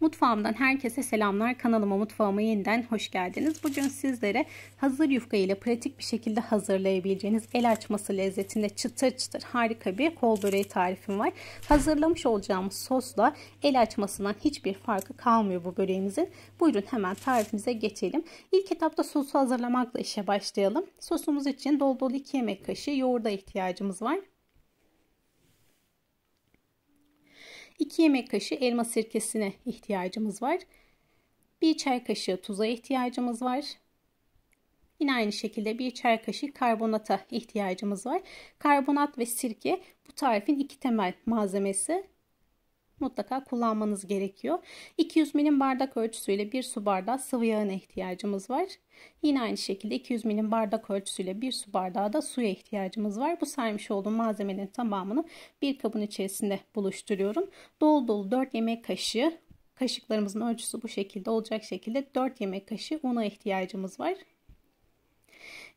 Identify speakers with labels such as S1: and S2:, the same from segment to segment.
S1: Mutfağımdan herkese selamlar. Kanalıma mutfağıma yeniden hoş geldiniz. Bugün sizlere hazır yufka ile pratik bir şekilde hazırlayabileceğiniz el açması lezzetinde çıtır çıtır harika bir kol böreği tarifim var. Hazırlamış olacağımız sosla el açmasından hiçbir farkı kalmıyor bu böreğimizin. Buyurun hemen tarifimize geçelim. İlk etapta sosu hazırlamakla işe başlayalım. Sosumuz için dol dolu 2 yemek kaşığı yoğurda ihtiyacımız var. 2 yemek kaşığı elma sirkesine ihtiyacımız var. 1 çay kaşığı tuza ihtiyacımız var. Yine aynı şekilde 1 çay kaşığı karbonata ihtiyacımız var. Karbonat ve sirke bu tarifin iki temel malzemesi mutlaka kullanmanız gerekiyor. 200 milim bardak ölçüsüyle bir su bardağı sıvı yağına ihtiyacımız var. Yine aynı şekilde 200 milim bardak ölçüsüyle bir su bardağı da suya ihtiyacımız var. Bu saymış olduğum malzemelerin tamamını bir kabın içerisinde buluşturuyorum. Dolu dolu 4 yemek kaşığı kaşıklarımızın ölçüsü bu şekilde olacak şekilde 4 yemek kaşığı una ihtiyacımız var.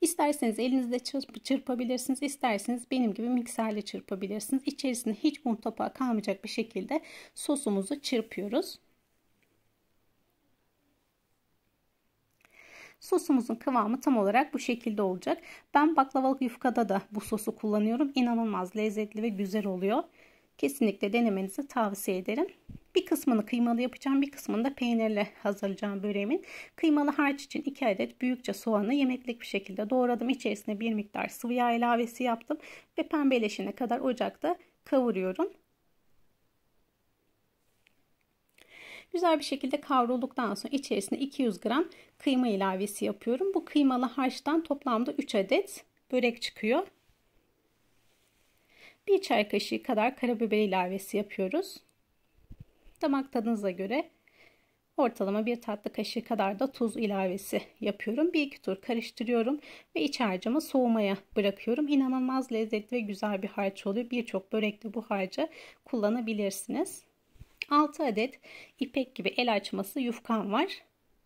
S1: İsterseniz elinizle çırp çırpabilirsiniz, isterseniz benim gibi mikserle çırpabilirsiniz. İçerisinde hiç un topağı kalmayacak bir şekilde sosumuzu çırpıyoruz. Sosumuzun kıvamı tam olarak bu şekilde olacak. Ben baklavalık yufkada da bu sosu kullanıyorum. İnanılmaz lezzetli ve güzel oluyor. Kesinlikle denemenizi tavsiye ederim. Bir kısmını kıymalı yapacağım, bir kısmını da peynirle hazırlayacağım böreğimin. Kıymalı harç için 2 adet büyükçe soğanı yemeklik bir şekilde doğradım. İçerisine bir miktar sıvı yağ ilavesi yaptım ve pembeleşene kadar ocakta kavuruyorum. Güzel bir şekilde kavrulduktan sonra içerisine 200 gram kıyma ilavesi yapıyorum. Bu kıymalı harçtan toplamda 3 adet börek çıkıyor. Bir çay kaşığı kadar karabiber ilavesi yapıyoruz. Damak tadınıza göre ortalama bir tatlı kaşığı kadar da tuz ilavesi yapıyorum. Bir iki tur karıştırıyorum ve iç harcımı soğumaya bırakıyorum. İnanılmaz lezzetli ve güzel bir harç oluyor. Birçok börekte bu harcı kullanabilirsiniz. 6 adet ipek gibi el açması yufkam var.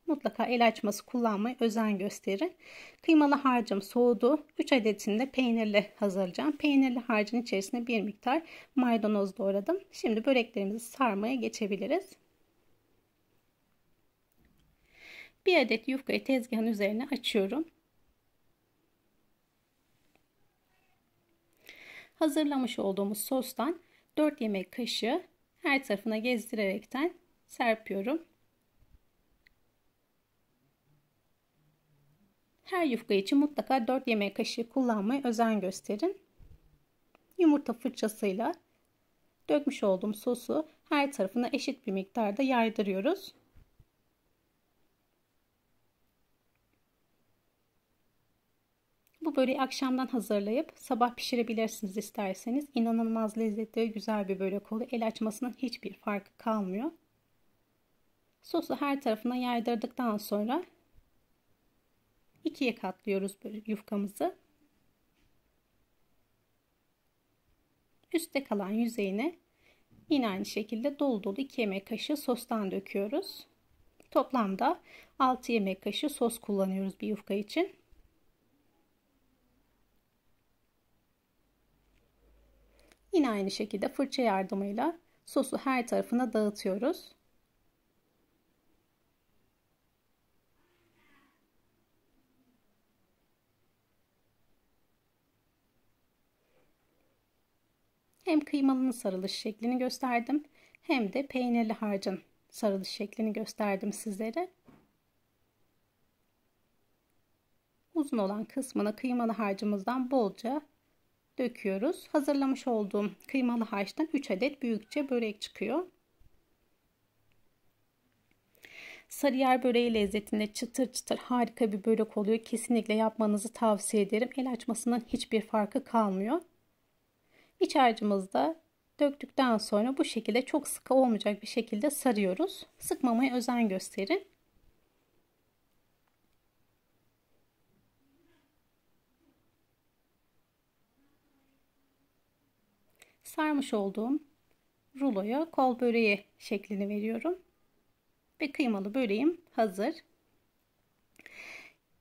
S1: Mutlaka el açması kullanmaya özen gösterin. Kıymalı harcım soğudu. 3 adetini de peynirli hazırlayacağım. Peynirli harcın içerisine bir miktar maydanoz doğradım. Şimdi böreklerimizi sarmaya geçebiliriz. 1 adet yufkayı tezgahın üzerine açıyorum. Hazırlamış olduğumuz sostan 4 yemek kaşığı her tarafına gezdirerekten serpiyorum. Her yufka için mutlaka 4 yemek kaşığı kullanmaya özen gösterin. Yumurta fırçasıyla dökmüş olduğum sosu her tarafına eşit bir miktarda yaydırıyoruz. Bu böreği akşamdan hazırlayıp sabah pişirebilirsiniz isterseniz. İnanılmaz lezzetli ve güzel bir börek oluyor. El açmasının hiçbir farkı kalmıyor. Sosu her tarafına yaydırdıktan sonra ikiye katlıyoruz yufkamızı. Üstte kalan yüzeyine yine aynı şekilde dolu dolu 2 yemek kaşığı sostan döküyoruz. Toplamda 6 yemek kaşığı sos kullanıyoruz bir yufka için. Yine aynı şekilde fırça yardımıyla sosu her tarafına dağıtıyoruz. hem kıymalının sarılış şeklini gösterdim hem de peynirli harcın sarılış şeklini gösterdim sizlere. Uzun olan kısmına kıymalı harcımızdan bolca döküyoruz. Hazırlamış olduğum kıymalı harçtan 3 adet büyükçe börek çıkıyor. Sarıyer böreği lezzetinde çıtır çıtır harika bir börek oluyor. Kesinlikle yapmanızı tavsiye ederim. El açmasından hiçbir farkı kalmıyor. İç harcımızda döktükten sonra bu şekilde çok sıkı olmayacak bir şekilde sarıyoruz. Sıkmamaya özen gösterin. Sarmış olduğum ruloya kol böreği şeklini veriyorum. Ve kıymalı böreğim hazır.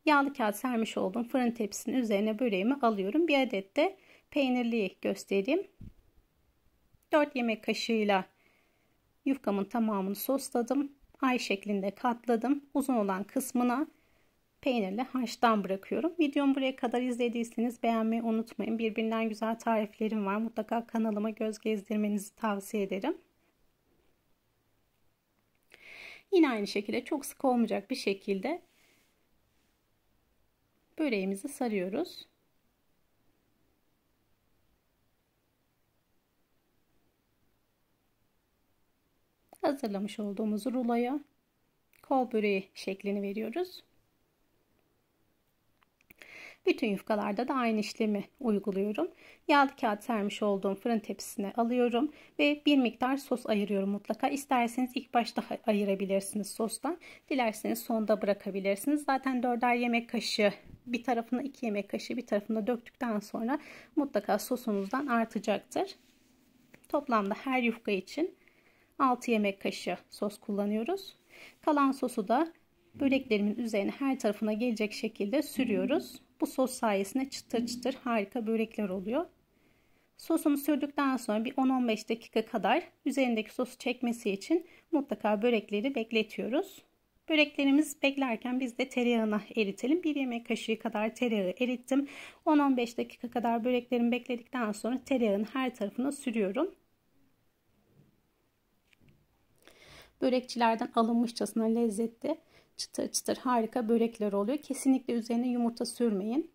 S1: Yağlı kağıt sermiş olduğum fırın tepsisinin üzerine böreğimi alıyorum. Bir adet de peynirliyi göstereyim. 4 yemek kaşığıyla yufkamın tamamını sosladım. Ay şeklinde katladım. Uzun olan kısmına peynirle haştan bırakıyorum. Videomu buraya kadar izlediyseniz beğenmeyi unutmayın. Birbirinden güzel tariflerim var. Mutlaka kanalıma göz gezdirmenizi tavsiye ederim. Yine aynı şekilde çok sık olmayacak bir şekilde böreğimizi sarıyoruz. hazırlamış olduğumuz ruloya kol böreği şeklini veriyoruz. Bütün yufkalarda da aynı işlemi uyguluyorum. Yağlı kağıt sermiş olduğum fırın tepsisine alıyorum ve bir miktar sos ayırıyorum mutlaka. İsterseniz ilk başta ayırabilirsiniz sostan. Dilerseniz sonda bırakabilirsiniz. Zaten dörder yemek kaşığı bir tarafına iki yemek kaşığı bir tarafına döktükten sonra mutlaka sosunuzdan artacaktır. Toplamda her yufka için 6 yemek kaşığı sos kullanıyoruz. Kalan sosu da böreklerimin üzerine her tarafına gelecek şekilde sürüyoruz. Bu sos sayesinde çıtır çıtır harika börekler oluyor. Sosumu sürdükten sonra bir 10-15 dakika kadar üzerindeki sosu çekmesi için mutlaka börekleri bekletiyoruz. Böreklerimiz beklerken biz de tereyağına eritelim. 1 yemek kaşığı kadar tereyağı erittim. 10-15 dakika kadar böreklerimi bekledikten sonra tereyağın her tarafına sürüyorum. Börekçilerden alınmışçasına lezzetli çıtır çıtır harika börekler oluyor. Kesinlikle üzerine yumurta sürmeyin.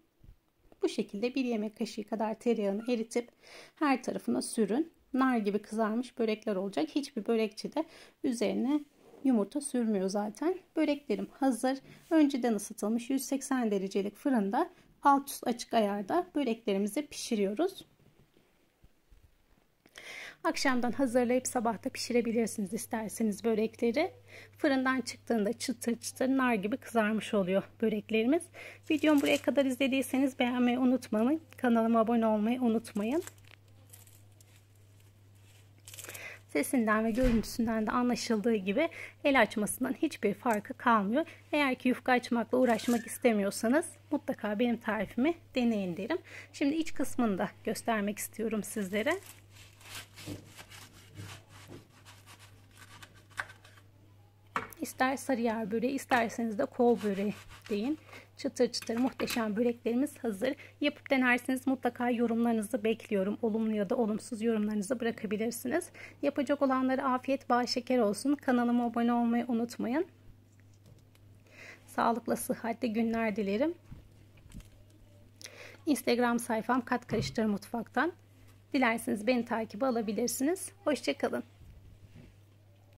S1: Bu şekilde bir yemek kaşığı kadar tereyağını eritip her tarafına sürün. Nar gibi kızarmış börekler olacak. Hiçbir börekçi de üzerine yumurta sürmüyor zaten. Böreklerim hazır. Önceden ısıtılmış 180 derecelik fırında alt üst açık ayarda böreklerimizi pişiriyoruz. Akşamdan hazırlayıp sabahta pişirebilirsiniz isterseniz börekleri. Fırından çıktığında çıtır çıtır nar gibi kızarmış oluyor böreklerimiz. Videomu buraya kadar izlediyseniz beğenmeyi unutmayın. Kanalıma abone olmayı unutmayın. Sesinden ve görüntüsünden de anlaşıldığı gibi el açmasından hiçbir farkı kalmıyor. Eğer ki yufka açmakla uğraşmak istemiyorsanız mutlaka benim tarifimi deneyin derim. Şimdi iç kısmını da göstermek istiyorum sizlere. İster sarıyer böreği isterseniz de kol böreği deyin. Çıtır çıtır muhteşem böreklerimiz hazır. Yapıp denersiniz mutlaka yorumlarınızı bekliyorum. Olumlu ya da olumsuz yorumlarınızı bırakabilirsiniz. Yapacak olanlara afiyet, bağ şeker olsun. Kanalıma abone olmayı unutmayın. Sağlıkla sıhhatli günler dilerim. Instagram sayfam Kat Karıştır Mutfak'tan Dilerseniz beni takip alabilirsiniz. Hoşçakalın.